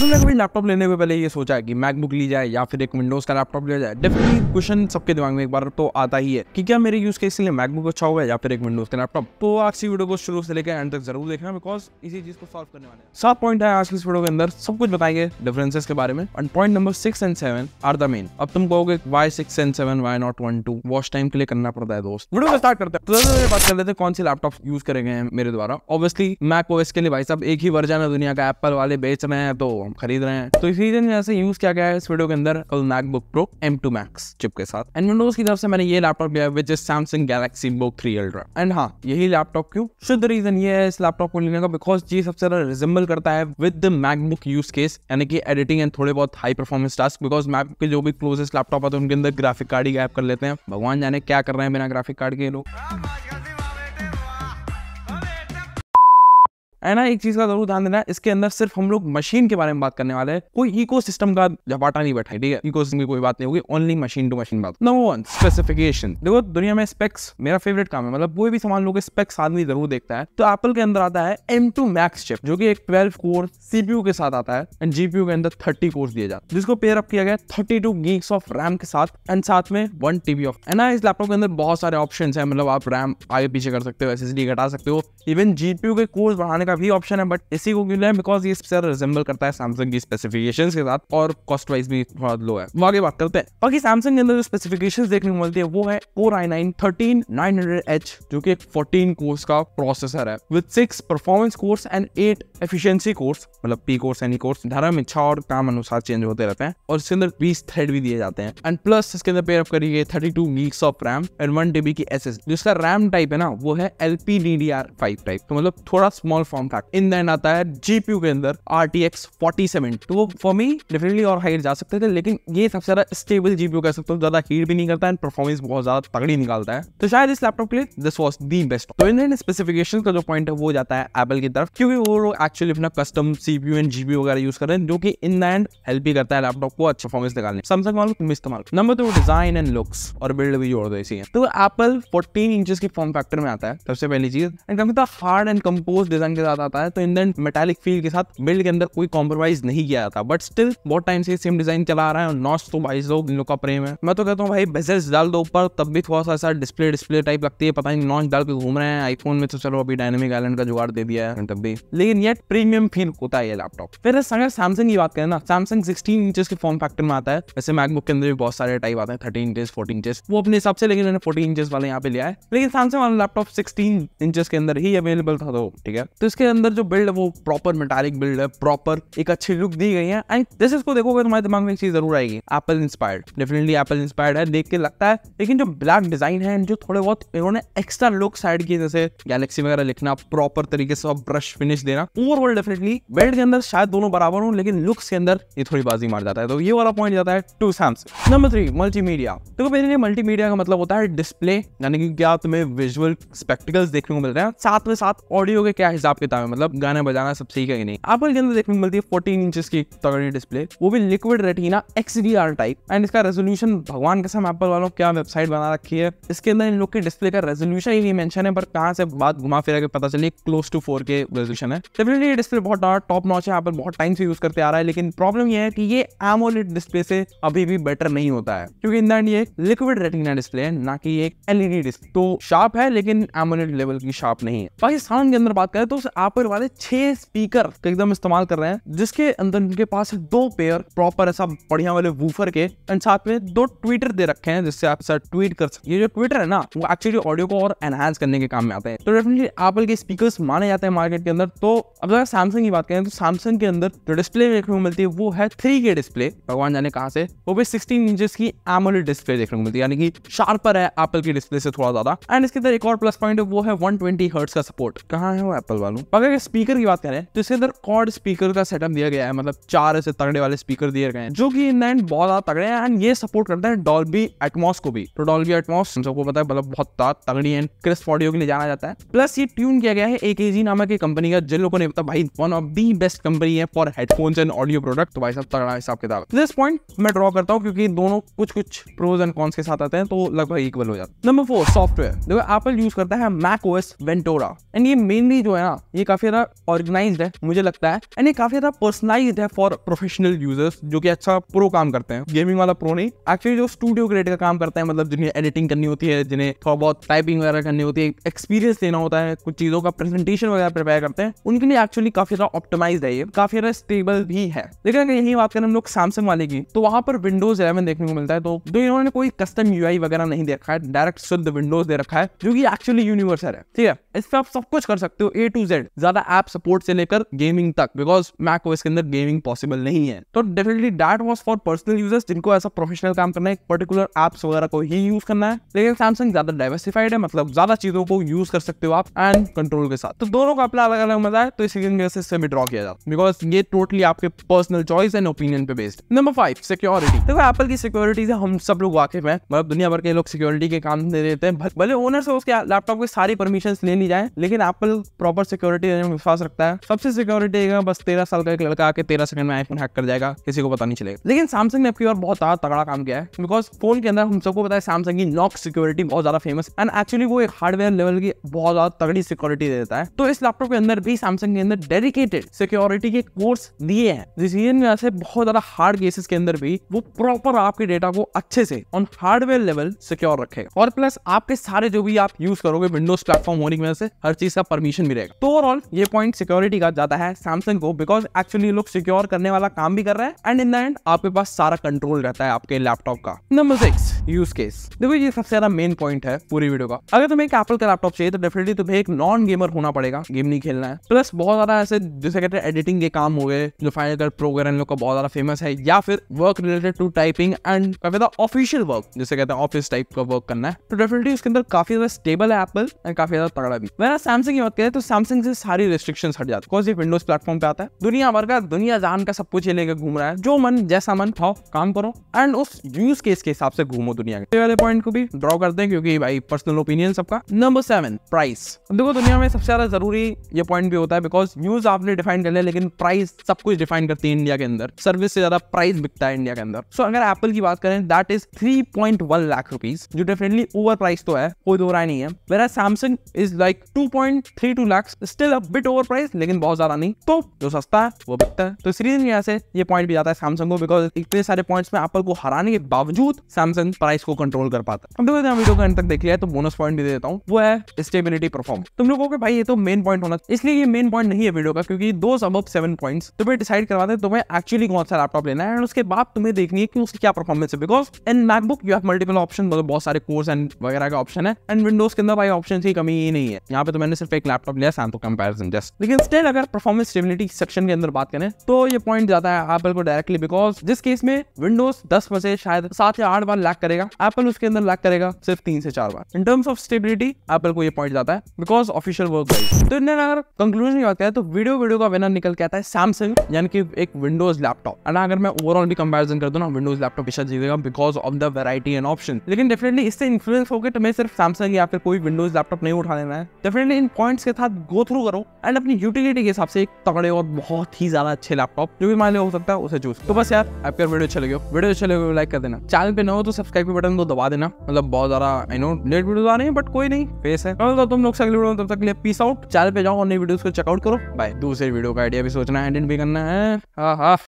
तुमने कभी लैपटॉप लेने के पहले ये सोचा है कि मैकबुक ली जाए या फिर एक विंडोज का लैपटॉप लिया जाए डेफिनेटली क्वेश्चन सबके दिमाग में एक बार तो आता ही है कि क्या मेरे यूज केस के लिए मैकबुक अच्छा होगा या फिर एक विंडोज का लैपटॉप तो आज की वीडियो को शुरू से लेकर एंड तक जरूर देखना बिकॉज इसी चीज को सॉल्व करने वाले सात पॉइंट है आज की इस वीडियो के अंदर सब कुछ बताएंगे डिफरेंसेस के बारे में and point number six and seven are the main अब तुम कहोगे why six and seven why not one two watch time के लिए करना पड़ता है दोस्त वीडियो को स्टार्ट करते हैं तो बात कर लेते हैं कौन से लैपटॉप यूज करे गए मेरे द्वारा ऑब्वियसली मैक ओएस के लिए भाई साहब एक ही वर्जन है दुनिया का एप्पल वाले बेच रहे हैं तो हम खरीद रहे हैं तो इस रीजन में ऐसे यूज क्या गया है इस वीडियो के अंदर MacBook Pro M two Max chip के साथ एंड विंडोज की तरफ से मैंने ये लैपटॉप लिया which is Samsung Galaxy Book three Ultra and हाँ यही लैपटॉप क्यों शुद्ध रीजन ये है इस लैपटॉप को लेने का बिकॉज ये सबसे ज्यादा रिजेंबल करता है with the MacBook use case यानी कि एडिटिंग एंड थोड़े बहुत high performance task because Mac के जो भी क्लोजेस्ट लैपटॉप है हैं उनके अंदर ग्राफिक कार्ड ही गैप कर लेते हैं भगवान जाने क्या कर रहे हैं बिना ग्राफिक कार्ड के लोग है ना एक चीज का जरूर ध्यान देना इसके अंदर सिर्फ हम लोग मशीन के बारे में बात करने वाले हैं कोई इको सिस्टम का झपाटा नहीं बैठा है ठीक है इको सिस्टम की कोई बात नहीं होगी ओनली मशीन टू मशीन बात नंबर वन स्पेसिफिकेशन देखो दुनिया में स्पेक्स मेरा फेवरेट काम है मतलब कोई भी सामान लोग स्पेक्स आदमी जरूर देखता है तो एप्पल के अंदर आता है एम टू मैक्स चिप जो कि एक ट्वेल्व कोर सीपीयू के साथ आता है एंड जीपीयू के अंदर थर्टी कोर्स दिए जाते हैं जिसको पेयर अप किया गया thirty two gigs of RAM के साथ एंड साथ में वन टीबी ऑफ है ना इस लैपटॉप के अंदर बहुत सारे ऑप्शन है मतलब आप रैम आगे पीछे कर सकते हो एस एस डी घटा सकते हो इवन जीपीयू के कोर्स बढ़ाने का भी ऑप्शन है बट इसी को क्यों बिकॉज ये सर रिजेंबल करता है सैमसंग की स्पेसिफिकेशन के साथ और कॉस्ट वाइज भी थोड़ा लो है वो आगे बात करते हैं बाकी सैमसंग के अंदर जो स्पेसिफिकेशन देखने को मिलती है वो है core i nine thirteen nine hundred H जो की फोर्टीन कोर्स का प्रोसेसर है with six performance cores and eight efficiency cores मतलब पी कोर्स एनी कोर्स धर्म इच्छा और काम अनुसार चेंज होते रहते हैं और इसके अंदर बीस थ्रेड भी दिए जाते हैं एंड प्लस इसके अंदर पेयर अप करिए thirty two gigs of RAM and one TB की एस एस जिसका रैम टाइप है ना वो है L P D D R five type तो मतलब थोड़ा small form form fact in than आता है जीपीयू के अंदर R T X forty seven तो वो फॉर मी डेफिनेटली और हाइट जा सकते थे लेकिन ये सबसे ज्यादा स्टेबल जीपीयू कह सकते हो ज्यादा हीट भी नहीं करता एंड परफॉर्मेंस बहुत ज्यादा तगड़ी निकालता है तो शायद इस लैपटॉप के लिए दिस वॉज दी बेस्ट तो इन स्पेसिफिकेशन का जो पॉइंट है वो जाता है एपल की तरफ क्योंकि वो लोग एक्चुअली अपना कस्टम सीपीयू एंड जीपीयू वगैरह यूज कर रहे हैं जो कि इन द एंड हेल्प ही करता है लैपटॉप को अच्छा परफॉर्मेंस निकालने सैमसंग वालों तुम इस्तेमाल number two design and looks और बिल्ड भी जोड़ दो इसी है तो एप्पल फोर्टीन इंचेस के फॉर्म फैक्टर में आता है सबसे पहली चीज and come hard and compose design के साथ आता है तो इन दिन मेटालिक फील के साथ बिल्ड के अंदर कोई कॉम्प्रोमाइज नहीं किया जाता बट स्टिल बहुत टाइम से सेम डिजाइन चला आ रहा है और तो भाई लोग इन लोग का प्रेम है मैं तो कहता हूँ भाई बेजल्स डाल दो ऊपर तब भी थोड़ा सा ऐसा डिस्प्ले डिस्प्ले टाइप लगती है पता नहीं नॉच डाल के घूम रहे हैं आईफोन में तो चलो अभी डायनेमिक आइलैंड का जुगाड़ दे दिया है तब भी लेकिन ये प्रीमियम फील होता है ये लैपटॉप फिर अगर सैमसंग की बात करें ना सैमसंग सिक्सटीन इंचेस के फॉर्म फैक्टर में आता है वैसे मैकबुक के अंदर भी बहुत सारे टाइप आते हैं थर्टी इंचेस फोर्टी इंचेस वो अपने हिसाब से लेकिन फोर्टी फोर्टीन इंचेस वाले यहाँ पे लिया है लेकिन सैमसंग वाला लैपटॉप सिक्सटीन इंचेस के अंदर ही अवेलेबल था तो ठीक है तो इसके इसके अंदर जो बिल्ड है वो प्रॉपर मेटालिक बिल्ड है प्रॉपर एक अच्छी लुक दी गई है एंड जैसे इसको देखोगे तुम्हारे दिमाग में एक चीज जरूर आएगी Apple inspired definitely Apple inspired है देख के लगता है लेकिन जो ब्लैक डिजाइन है जो थोड़े बहुत इन्होंने एक्स्ट्रा लुक साइड किए जैसे गैलेक्सी वगैरह लिखना प्रॉपर तरीके से ब्रश फिनिश देना ओवरऑल डेफिनेटली बेल्ट के अंदर शायद दोनों बराबर हो लेकिन लुक्स के अंदर ये थोड़ी बाजी मार जाता है तो ये वाला पॉइंट जाता है to Sam's number three multimedia देखो मेरे लिए मल्टी मीडिया का मतलब होता है डिस्प्ले यानी कि क्या तुम्हें विजुअल स्पेक्टिकल्स देखने को मिल रहे हैं साथ में साथ ऑडियो के क्या हिसाब के किताब है मतलब गाना बजाना सब सीखा ही नहीं एप्पल के अंदर देखने को मिलती है फोर्टीन इंचज की तगड़ी डिस्प्ले वो भी liquid retina X D R type and इसका रेजोल्यूशन भगवान कसम एप्पल वालों क्या वेबसाइट बना रखी है इसके अंदर इन लोग के डिस्प्ले का रेजोल्यूशन ही नहीं मेंशन है पर कहाँ से बात घुमा फिरा के पता चले close to four K resolution है डेफिनेटली डिस्प्ले बहुत टॉप नॉच है एप्पल बहुत टाइम से यूज करते आ रहा है लेकिन प्रॉब्लम यह है कि ये एमोलेट डिस्प्ले से अभी भी बेटर नहीं होता है क्योंकि इन दैंड ये लिक्विड रेटिना डिस्प्ले है ना कि एक एलईडी डिस्प्ले तो शार्प है लेकिन एमोलेट लेवल की शार्प नहीं है बाकी साउंड के अंदर बात करें तो एप्पल वाले छह स्पीकर का एकदम इस्तेमाल कर रहे हैं जिसके अंदर उनके पास दो पेयर प्रॉपर ऐसा बढ़िया वाले वूफर के एंड साथ में दो ट्विटर दे रखे हैं जिससे आप सर ट्वीट कर सकते ये जो ट्विटर है ना वो एक्चुअली ऑडियो को और एनहांस करने के काम में आते हैं तो डेफिनेटली एप्पल के स्पीकर माने जाते हैं मार्केट के अंदर तो अब अगर सैमसंग की बात करें तो सैमसंग के अंदर जो डिस्प्ले देखने को मिलती है वो है थ्री के डिस्प्ले भगवान जाने कहा से वो भी सिक्सटीन इंचेस की एमोल डिस्प्ले देखने को मिलती है यानी कि शार्पर है एप्पल के डिस्प्ले से थोड़ा ज्यादा एंड इसके अंदर एक और प्लस पॉइंट वो है वन ट्वेंटी का सपोर्ट कहाँ है वो एप्पल वालों अगर स्पीकर की बात करें तो इसके अंदर कॉर्ड स्पीकर का सेटअप दिया गया है मतलब चार ऐसे तगड़े वाले स्पीकर दिए गए हैं जो कि इन एंड बहुत ज्यादा तगड़े हैं एंड ये सपोर्ट करते हैं डॉल्बी एटमॉस को भी तो डॉल्बी एटमॉस सबको पता है मतलब बहुत तगड़ी एंड क्रिस्प ऑडियो के लिए जाना जाता है प्लस ये ट्यून किया गया है एक एजी नामक की कंपनी का जिन लोगों ने पता भाई one of the best company है for headphones and audio product तो भाई साहब तगड़ा हिसाब किताब दिस पॉइंट मैं ड्रॉ करता हूँ क्योंकि दोनों कुछ कुछ प्रोज एंड कॉन्स के साथ आते हैं तो लगभग इक्वल हो जाता है नंबर फोर सॉफ्टवेयर देखो एप्पल यूज करता है मैक ओएस वेंटोरा एंड ये मेनली जो है ना ये काफ़ी ज़्यादा ऑर्गेनाइज है मुझे लगता है एंड ये काफ़ी ज़्यादा पर्सनलाइज है फॉर प्रोफेशनल यूजर्स जो कि अच्छा प्रो काम करते हैं गेमिंग वाला प्रो नहीं एक्चुअली जो स्टूडियो क्रिएट का काम करते हैं मतलब जिन्हें एडिटिंग करनी होती है जिन्हें थोड़ा बहुत टाइपिंग वगैरह करनी होती है एक्सपीरियंस देना होता है कुछ चीज़ों का प्रेजेंटेशन वगैरह प्रिपेयर करते हैं उनके लिए एक्चुअली काफ़ी ज़्यादा ऑप्टोमाइज है ये काफ़ी ज़्यादा स्टेबल भी है लेकिन अगर यही बात करें हम लोग सैमसंग वाले की तो वहाँ पर विंडोज इलेवन देखने को मिलता है तो इन्होंने कोई कस्टम यू वगैरह नहीं दे रखा है डायरेक्ट शुद्ध विंडोज दे रखा है जो कि एक्चुअली यूनिवर्सल है ठीक है इस पर आप सब कुछ कर सकते हो ए टू जेड रिलेटेड ज्यादा एप सपोर्ट से लेकर गेमिंग तक बिकॉज मैक ओएस के अंदर गेमिंग पॉसिबल नहीं है तो definitely that was for personal users जिनको ऐसा प्रोफेशनल काम करना है पर्टिकुलर एप्स वगैरह को ही यूज करना है लेकिन सैमसंग ज्यादा डाइवर्सिफाइड है मतलब ज्यादा चीजों को यूज कर सकते हो आप एंड कंट्रोल के साथ तो दोनों का अपना अलग अलग मजा है तो इसी वजह से इससे विड्रॉ किया जाता बिकॉज ये टोटली आपके पर्सनल चॉइस एंड ओपिनियन पे बेस्ड नंबर फाइव सिक्योरिटी देखो एप्पल की सिक्योरिटी से हम सब लोग वाकिफ है मतलब दुनिया भर के लोग सिक्योरिटी के काम दे देते हैं भले ओनर से उसके लैपटॉप की सारी परमिशन ले ली जाए लेकिन एप्पल प्रॉपर सिक्योरिटी सिक्योरिटी में विश्वास रखता है सबसे सिक्योरिटी है बस तेरह साल का एक लड़का आके तेरह सेकंड में आईफोन हैक कर जाएगा किसी को पता नहीं चलेगा लेकिन सैमसंग ने आपकी बार बहुत ज्यादा तगड़ा काम किया है बिकॉज फोन के अंदर हम सबको पता है सैमसंग की लॉक सिक्योरिटी बहुत ज्यादा फेमस एंड एक्चुअली वो एक हार्डवेयर लेवल की बहुत ज्यादा तगड़ी सिक्योरिटी देता है तो इस लैपटॉप के अंदर भी सैमसंग के अंदर डेडिकेटेड सिक्योरिटी के कोर्स दिए हैं जिसकी वजह से बहुत ज्यादा हार्ड केसेस के अंदर भी वो प्रॉपर आपके डेटा को अच्छे से ऑन हार्डवेयर लेवल सिक्योर रखेगा और प्लस आपके सारे जो भी आप यूज करोगे विंडोज प्लेटफॉर्म होने की वजह से हर चीज का परमिशन मिलेगा तो ओवरऑल ये पॉइंट सिक्योरिटी का जाता है सैमसंग को बिकॉज एक्चुअली लोग सिक्योर करने वाला काम भी कर रहे हैं एंड इन द एंड आपके पास सारा कंट्रोल रहता है आपके लैपटॉप का नंबर सिक्स यूज केस देखो ये सबसे ज्यादा मेन पॉइंट है पूरी वीडियो का अगर तुम्हें एक एप्पल का लैपटॉप चाहिए तो डेफिनेटली तुम्हें एक नॉन गेमर होना पड़ेगा गेम नहीं खेलना है प्लस बहुत ज्यादा ऐसे जैसे कहते हैं एडिटिंग के काम हो गए जो फाइनल कट प्रोग्राम लोग का बहुत ज्यादा फेमस है या फिर work related to typing and official work जैसे कहते हैं ऑफिस टाइप का वर्क करना है तो डेफिनेटली उसके अंदर काफी ज्यादा स्टेबल है एप्पल एंड काफी ज्यादा तगड़ा भी वैसे सैमसंग की बात करें तो सैमसंग से से सारी रिस्ट्रिक्शन हट जाती है विंडोज प्लेटफॉर्म पे आता है दुनिया भर का दुनिया जान का सब कुछ लेकर घूम रहा है जो मन जैसा मन खाओ काम करो एंड उस यूज केस के हिसाब से घूमो दुनिया के वाले पॉइंट को भी ड्रॉ करते हैं क्योंकि भाई पर्सनल ओपिनियन सबका नंबर सेवन प्राइस देखो दुनिया में सबसे ज्यादा जरूरी ये पॉइंट भी होता है बिकॉज यूज आपने डिफाइन कर लिया लेकिन प्राइस सब कुछ डिफाइन करती है इंडिया के अंदर सर्विस से ज्यादा प्राइस बिकता है इंडिया के अंदर सो so, अगर एप्पल की बात करें that is three point one lakh rupees जो डेफिनेटली ओवर प्राइस तो है कोई दो राय नहीं है मेरा Samsung is like two point three two lakhs still a bit over price लेकिन बहुत ज्यादा नहीं तो जो सस्ता है वो बिकता है तो इस रीजन यहाँ से ये पॉइंट भी जाता है सैमसंग को बिकॉज इतने सारे पॉइंट्स में एप्पल को हराने के बावजूद सैमसंग प्राइस को कंट्रोल कर पाता है अब देखो वीडियो का एंड तक देख लिया है तो बोनस पॉइंट भी दे देता हूँ वो है स्टेबिलिटी परफॉर्म तुम लोगों के भाई ये तो मेन पॉइंट होना इसलिए ये मेन पॉइंट नहीं है वीडियो का क्योंकि दो सब सेवन पॉइंट्स तो फिर डिसाइड करवाते तुम्हें एक्चुअली कौन सा लैपटॉप लेना है एंड उसके बाद तुम्हें देखनी है कि उसकी क्या परफॉर्मेंस है because in MacBook you have multiple option मतलब बहुत सारे कोर्स एंड वगैरह का ऑप्शन है एंड विंडोज के अंदर भाई ऑप्शन की कमी ही नहीं है यहाँ पे तो मैंने सिर्फ एक लैपटॉप लिया सैमसंग कंपैरिजन जस्ट लेकिन स्टेट अगर परफॉर्मेंस स्टेबिलिटी सेक्शन के अंदर बात करें तो ये पॉइंट जाता है एप्पल को डायरेक्टली बिकॉज जिस केस में विंडोज दस बजे शायद सात या आठ बार लैक करेगा एप्पल उसके अंदर लैक करेगा सिर्फ तीन से चार बार in terms of stability Apple को ये पॉइंट जाता है बिकॉज ऑफिशियल वर्क तो इन्हें अगर कंक्लूजन की बात करें तो वीडियो वीडियो का विनर निकल के आता है सैमसंग यानी कि एक विंडोज लैपटॉप एंड अगर मैं ओवरऑल भी कंपेरिजन कर दू ना विंडोज लैपटॉप पीछा जीतेगा because of the variety and option लेकिन डेफिनेटली इससे इन्फ्लुएंस तो मैं सिर्फ सैमसंग या फिर कोई विंडोज लैपटॉप नहीं उठा लेना है डेफिनेटली इन पॉइंट्स के साथ गो थ्रू शुरू करो एंड अपनी यूटिलिटी के हिसाब से एक तगड़े और बहुत ही ज्यादा अच्छे लैपटॉप जो भी मान लिया हो सकता है उसे चूज तो बस यार आपके वीडियो अच्छे लगे वीडियो अच्छे लगे लाइक कर देना चैनल पे न हो तो सब्सक्राइब के बटन को दबा देना मतलब बहुत ज्यादा आई नो लेट वीडियो आ रहे हैं बट कोई नहीं फेस है तो तुम लोग से अगले वीडियो तब तक लिए पीस आउट चैनल पे जाओ और नई वीडियो को चेकआउट करो बाय दूसरे वीडियो का आइडिया भी सोचना है एडिट भी करना है हाँ हाँ